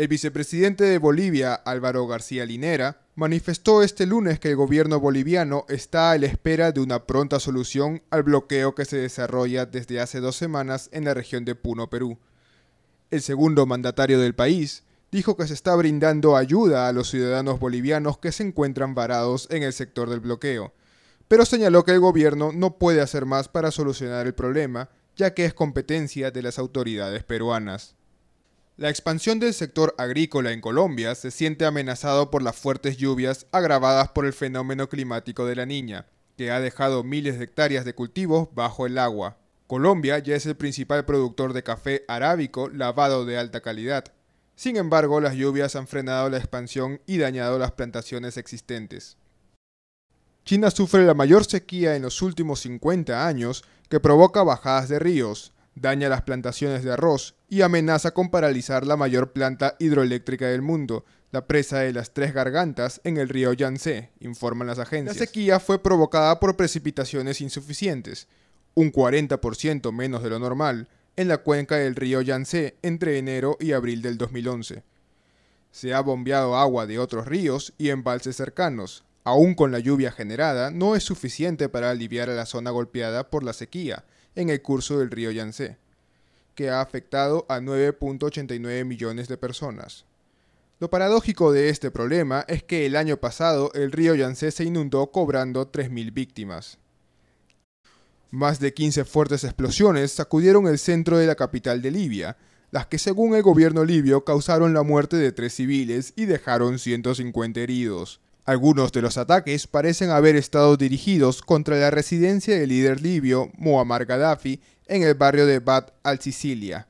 El vicepresidente de Bolivia, Álvaro García Linera, manifestó este lunes que el gobierno boliviano está a la espera de una pronta solución al bloqueo que se desarrolla desde hace dos semanas en la región de Puno, Perú. El segundo mandatario del país dijo que se está brindando ayuda a los ciudadanos bolivianos que se encuentran varados en el sector del bloqueo, pero señaló que el gobierno no puede hacer más para solucionar el problema, ya que es competencia de las autoridades peruanas. La expansión del sector agrícola en Colombia se siente amenazado por las fuertes lluvias agravadas por el fenómeno climático de la niña, que ha dejado miles de hectáreas de cultivos bajo el agua. Colombia ya es el principal productor de café arábico lavado de alta calidad. Sin embargo, las lluvias han frenado la expansión y dañado las plantaciones existentes. China sufre la mayor sequía en los últimos 50 años que provoca bajadas de ríos, daña las plantaciones de arroz y amenaza con paralizar la mayor planta hidroeléctrica del mundo, la presa de las Tres Gargantas en el río Yangtze, informan las agencias. La sequía fue provocada por precipitaciones insuficientes, un 40% menos de lo normal, en la cuenca del río Yangtze entre enero y abril del 2011. Se ha bombeado agua de otros ríos y embalses cercanos. Aún con la lluvia generada, no es suficiente para aliviar a la zona golpeada por la sequía, en el curso del río Yansé, que ha afectado a 9.89 millones de personas. Lo paradójico de este problema es que el año pasado el río Yangtze se inundó cobrando 3.000 víctimas. Más de 15 fuertes explosiones sacudieron el centro de la capital de Libia, las que según el gobierno libio causaron la muerte de tres civiles y dejaron 150 heridos. Algunos de los ataques parecen haber estado dirigidos contra la residencia del líder libio Muammar Gaddafi en el barrio de Bad al-Sicilia.